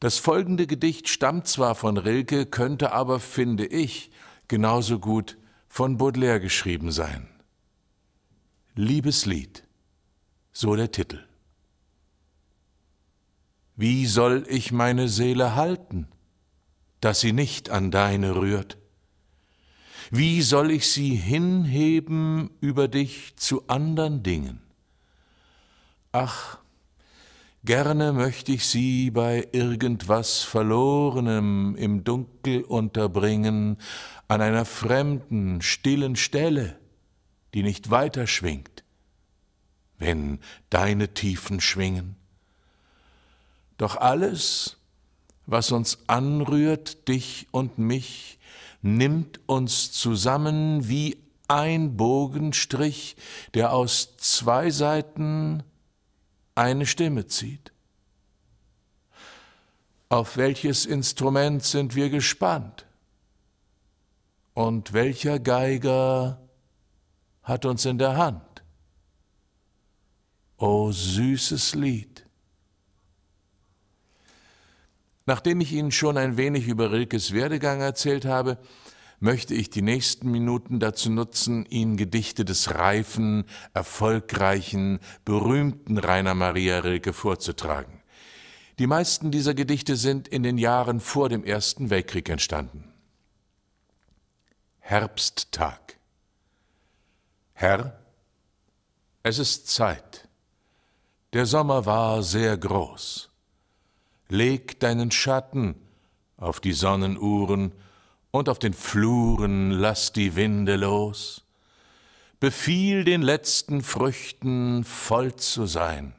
Das folgende Gedicht stammt zwar von Rilke, könnte aber, finde ich, genauso gut von Baudelaire geschrieben sein. Liebeslied, so der Titel. Wie soll ich meine Seele halten, dass sie nicht an deine rührt? Wie soll ich sie hinheben über dich zu andern Dingen? Ach, Gerne möchte ich sie bei irgendwas Verlorenem im Dunkel unterbringen, an einer fremden, stillen Stelle, die nicht weiter schwingt, wenn deine Tiefen schwingen. Doch alles, was uns anrührt, dich und mich, nimmt uns zusammen wie ein Bogenstrich, der aus zwei Seiten eine Stimme zieht. Auf welches Instrument sind wir gespannt? Und welcher Geiger hat uns in der Hand? O süßes Lied! Nachdem ich Ihnen schon ein wenig über Rilkes Werdegang erzählt habe, möchte ich die nächsten Minuten dazu nutzen, Ihnen Gedichte des reifen, erfolgreichen, berühmten Rainer Maria Rilke vorzutragen. Die meisten dieser Gedichte sind in den Jahren vor dem Ersten Weltkrieg entstanden. Herbsttag Herr, es ist Zeit. Der Sommer war sehr groß. Leg deinen Schatten auf die Sonnenuhren und auf den Fluren lass die Winde los. Befiehl den letzten Früchten voll zu sein.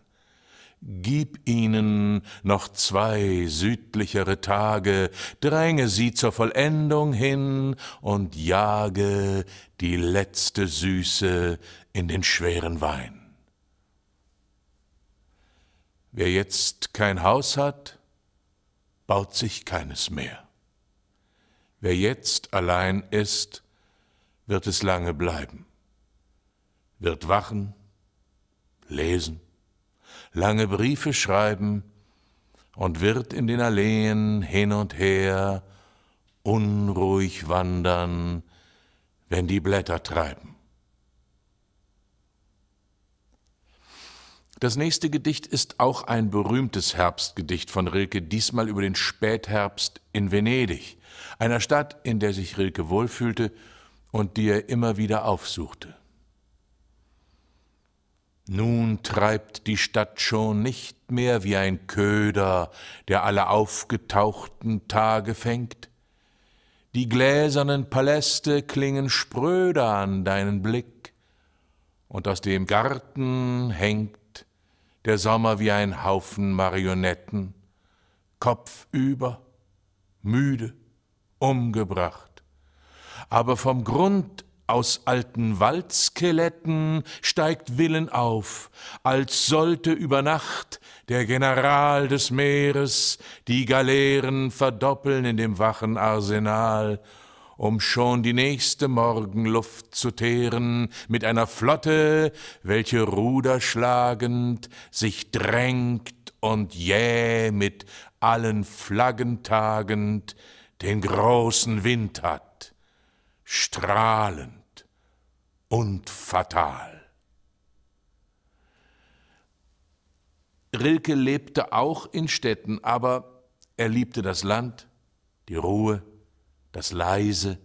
Gib ihnen noch zwei südlichere Tage, dränge sie zur Vollendung hin und jage die letzte Süße in den schweren Wein. Wer jetzt kein Haus hat, baut sich keines mehr. Wer jetzt allein ist, wird es lange bleiben, wird wachen, lesen, lange Briefe schreiben und wird in den Alleen hin und her unruhig wandern, wenn die Blätter treiben. Das nächste Gedicht ist auch ein berühmtes Herbstgedicht von Rilke, diesmal über den Spätherbst in Venedig, einer Stadt, in der sich Rilke wohlfühlte und die er immer wieder aufsuchte. Nun treibt die Stadt schon nicht mehr wie ein Köder, der alle aufgetauchten Tage fängt. Die gläsernen Paläste klingen spröder an deinen Blick, und aus dem Garten hängt der Sommer wie ein Haufen Marionetten, kopfüber, müde, umgebracht. Aber vom Grund aus alten Waldskeletten steigt Willen auf, als sollte über Nacht der General des Meeres die Galeeren verdoppeln in dem wachen Arsenal um schon die nächste Morgenluft zu teeren, mit einer Flotte, welche ruderschlagend sich drängt und jäh mit allen Flaggen tagend den großen Wind hat, strahlend und fatal. Rilke lebte auch in Städten, aber er liebte das Land, die Ruhe, das Leise,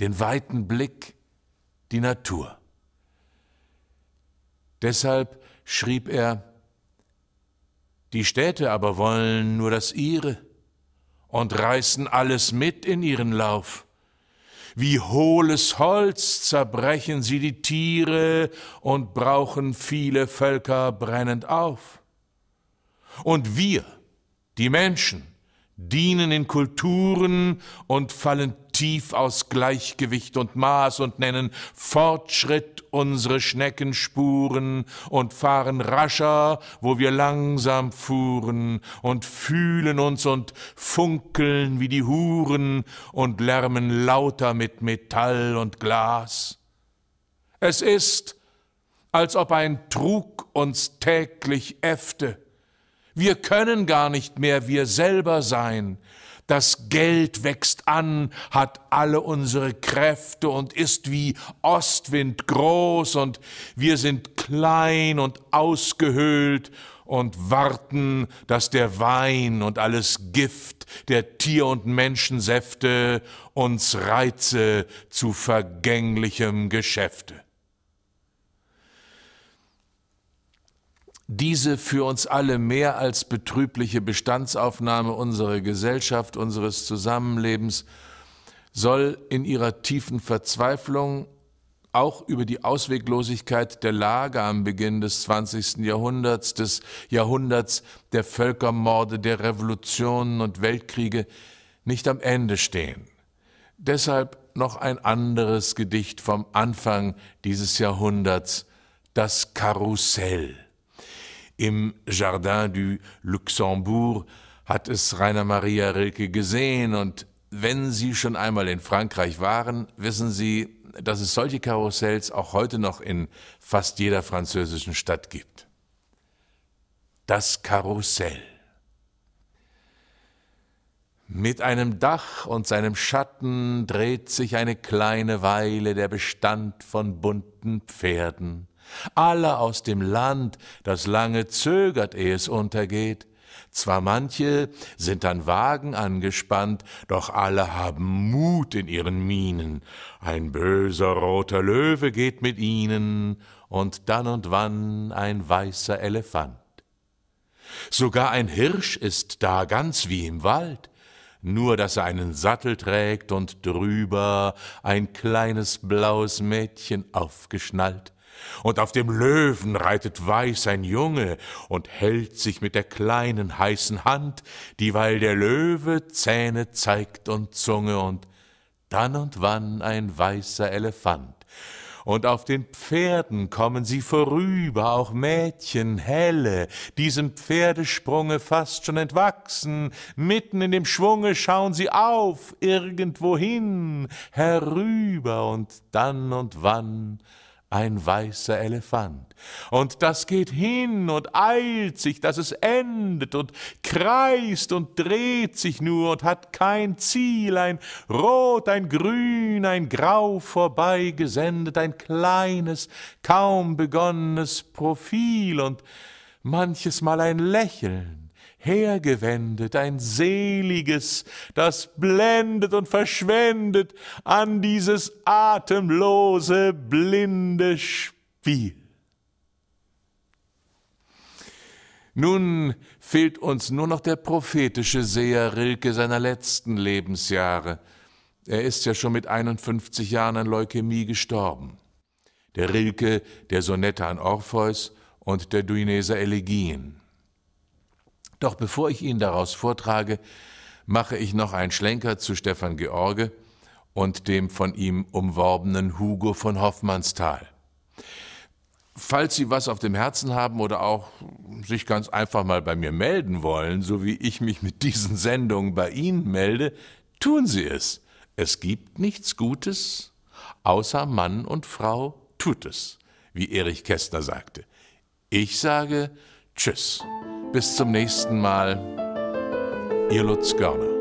den weiten Blick, die Natur. Deshalb schrieb er, die Städte aber wollen nur das ihre und reißen alles mit in ihren Lauf. Wie hohles Holz zerbrechen sie die Tiere und brauchen viele Völker brennend auf. Und wir, die Menschen, dienen in Kulturen und fallen tief aus Gleichgewicht und Maß und nennen Fortschritt unsere Schneckenspuren und fahren rascher, wo wir langsam fuhren und fühlen uns und funkeln wie die Huren und lärmen lauter mit Metall und Glas. Es ist, als ob ein Trug uns täglich äffte, wir können gar nicht mehr wir selber sein. Das Geld wächst an, hat alle unsere Kräfte und ist wie Ostwind groß und wir sind klein und ausgehöhlt und warten, dass der Wein und alles Gift der Tier- und Menschensäfte uns reize zu vergänglichem Geschäfte. diese für uns alle mehr als betrübliche Bestandsaufnahme unserer Gesellschaft, unseres Zusammenlebens soll in ihrer tiefen Verzweiflung auch über die Ausweglosigkeit der Lage am Beginn des 20. Jahrhunderts, des Jahrhunderts der Völkermorde, der Revolutionen und Weltkriege nicht am Ende stehen. Deshalb noch ein anderes Gedicht vom Anfang dieses Jahrhunderts, das Karussell. Im Jardin du Luxembourg hat es Rainer Maria Rilke gesehen und wenn Sie schon einmal in Frankreich waren, wissen Sie, dass es solche Karussells auch heute noch in fast jeder französischen Stadt gibt. Das Karussell. Mit einem Dach und seinem Schatten dreht sich eine kleine Weile der Bestand von bunten Pferden, alle aus dem Land, das lange zögert, ehe es untergeht. Zwar manche sind an Wagen angespannt, doch alle haben Mut in ihren Mienen. Ein böser roter Löwe geht mit ihnen und dann und wann ein weißer Elefant. Sogar ein Hirsch ist da, ganz wie im Wald, nur dass er einen Sattel trägt und drüber ein kleines blaues Mädchen aufgeschnallt. Und auf dem Löwen reitet weiß ein Junge und hält sich mit der kleinen heißen Hand, dieweil der Löwe Zähne zeigt und Zunge und dann und wann ein weißer Elefant. Und auf den Pferden kommen sie vorüber, auch Mädchen, helle, diesem Pferdesprunge fast schon entwachsen, mitten in dem Schwunge schauen sie auf, irgendwohin, herüber und dann und wann ein weißer Elefant. Und das geht hin und eilt sich, dass es endet und kreist und dreht sich nur und hat kein Ziel, ein Rot, ein Grün, ein Grau vorbeigesendet, ein kleines, kaum begonnenes Profil und manches Mal ein Lächeln hergewendet, ein seliges, das blendet und verschwendet an dieses atemlose, blinde Spiel. Nun fehlt uns nur noch der prophetische Seher Rilke seiner letzten Lebensjahre. Er ist ja schon mit 51 Jahren an Leukämie gestorben. Der Rilke der Sonette an Orpheus und der Duineser Elegien. Doch bevor ich Ihnen daraus vortrage, mache ich noch einen Schlenker zu Stefan George und dem von ihm umworbenen Hugo von Hoffmannsthal. Falls Sie was auf dem Herzen haben oder auch sich ganz einfach mal bei mir melden wollen, so wie ich mich mit diesen Sendungen bei Ihnen melde, tun Sie es. Es gibt nichts Gutes, außer Mann und Frau tut es, wie Erich Kästner sagte. Ich sage, Tschüss. Bis zum nächsten Mal. Ihr Lutz Görner.